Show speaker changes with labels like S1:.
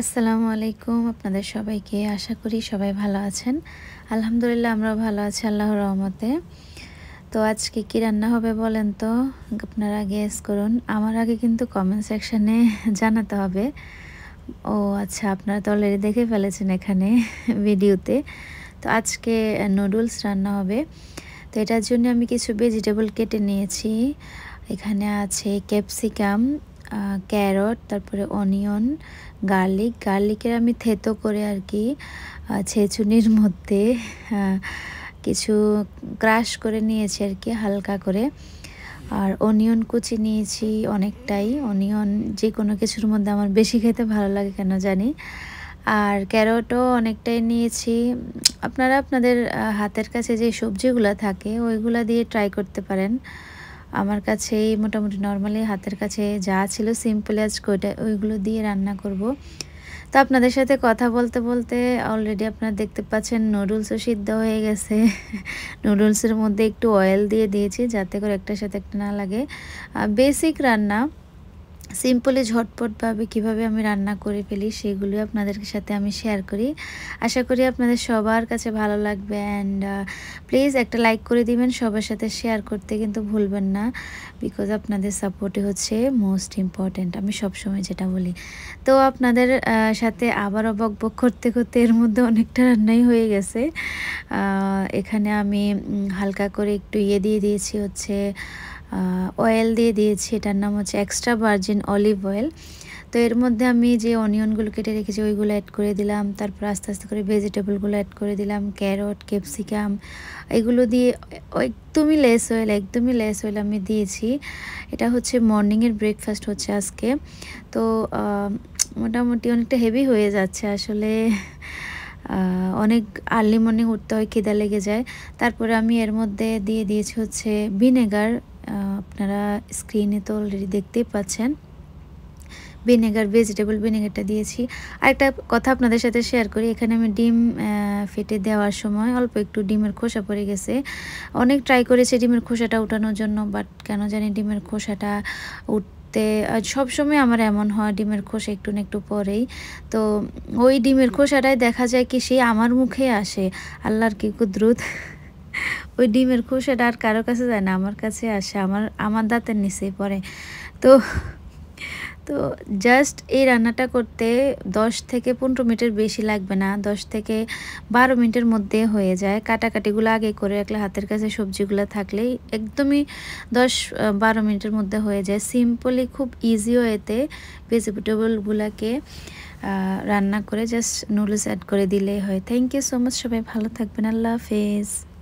S1: আসসালামু আলাইকুম আপনাদের সবাইকে আশা করি সবাই ভালো আছেন আলহামদুলিল্লাহ আমরাও ভালো আছি আল্লাহ রহমতে তো আজকে কি রান্না হবে বলেন তো আপনারা গেস করুন আমার আগে কিন্তু কমেন্ট সেকশানে জানাতে হবে ও আচ্ছা আপনারা তো অলরেডি দেখে ফেলেছেন এখানে ভিডিওতে তো আজকে নুডলস রান্না হবে তো এটার জন্য আমি কিছু ভেজিটেবল কেটে নিয়েছি এখানে আছে ক্যাপসিকাম ক্যারট তারপরে অনিয়ন গার্লিক গার্লিকের আমি থেতো করে আর কি ছেচুনির মধ্যে কিছু ক্রাশ করে নিয়েছি আর কি হালকা করে আর অনিয়ন কুচি নিয়েছি অনেকটাই অনিয়ন যে কোনো কিছুর মধ্যে আমার বেশি খেতে ভালো লাগে কেন জানি আর ক্যারটও অনেকটাই নিয়েছি আপনারা আপনাদের হাতের কাছে যে সবজিগুলো থাকে ওইগুলো দিয়ে ট্রাই করতে পারেন আমার কাছে মোটামুটি নর্মালি হাতের কাছে যা ছিল সিম্পল আজ কোটা ওইগুলো দিয়ে রান্না করব। তো আপনাদের সাথে কথা বলতে বলতে অলরেডি আপনারা দেখতে পাচ্ছেন নুডলসও সিদ্ধ হয়ে গেছে নুডলসের মধ্যে একটু অয়েল দিয়ে দিয়েছি যাতে করে একটার সাথে একটা না লাগে বেসিক রান্না সিম্পলি ঝটপটভাবে কিভাবে আমি রান্না করে ফেলি সেগুলো আপনাদের সাথে আমি শেয়ার করি আশা করি আপনাদের সবার কাছে ভালো লাগবে অ্যান্ড প্লিজ একটা লাইক করে দিবেন সবার সাথে শেয়ার করতে কিন্তু ভুলবেন না বিকজ আপনাদের সাপোর্টই হচ্ছে মোস্ট ইম্পর্ট্যান্ট আমি সবসময় যেটা বলি তো আপনাদের সাথে অবক বক করতে করতে এর মধ্যে অনেকটা রান্নাই হয়ে গেছে এখানে আমি হালকা করে একটু ইয়ে দিয়ে দিয়েছি হচ্ছে অয়েল দিয়ে দিয়েছি এটার নাম হচ্ছে এক্সট্রা ভার্জিন অলিভ অয়েল তো এর মধ্যে আমি যে অনিয়নগুলো কেটে রেখেছি ওইগুলো অ্যাড করে দিলাম তারপর আস্তে আস্তে করে ভেজিটেবলগুলো অ্যাড করে দিলাম ক্যারট ক্যাপসিকাম এগুলো দিয়ে একদমই লেস অয়েল একদমই লেস অয়েল আমি দিয়েছি এটা হচ্ছে মর্নিংয়ের ব্রেকফাস্ট হচ্ছে আজকে তো মোটামুটি অনেকটা হেভি হয়ে যাচ্ছে আসলে অনেক আর্লি মর্নিং উঠতে হয় খিদা লেগে যায় তারপরে আমি এর মধ্যে দিয়ে দিয়েছি হচ্ছে ভিনেগার আপনারা স্ক্রিনে তো অলরেডি দেখতেই পাচ্ছেন ভিনেগার ভেজিটেবল ভিনেগারটা দিয়েছি আরেকটা কথা আপনাদের সাথে শেয়ার করি এখানে আমি ডিম ফেটে দেওয়ার সময় অল্প একটু ডিমের খোসা পড়ে গেছে অনেক ট্রাই করেছে ডিমের খোসাটা উঠানোর জন্য বাট কেন জানি ডিমের খোসাটা উঠ সব সময় আমার এমন হয় ডিমের খোসা একটু না একটু পরেই তো ওই ডিমের খোসাটাই দেখা যায় কি সে আমার মুখে আসে আল্লাহর কি কুদ্রুত ওই ডিমের খোসাটা আর কারো কাছে যায় না আমার কাছে আসে আমার আমার দাঁতের নিচেই পড়ে তো তো জাস্ট এই রান্নাটা করতে 10 থেকে পনেরো মিনিটের বেশি লাগবে না 10 থেকে বারো মিনিটের মধ্যে হয়ে যায় কাটাকাটিগুলো আগে করে রাখলে হাতের কাছে সবজিগুলো থাকলেই একদমই 10 বারো মিনিটের মধ্যে হয়ে যায় সিম্পলি খুব ইজিও এতে ভেজিটেবলগুলোকে রান্না করে জাস্ট নুডলস অ্যাড করে দিলেই হয় থ্যাংক ইউ সো মাচ সবাই ভালো থাকবেন আল্লাহ হাফেজ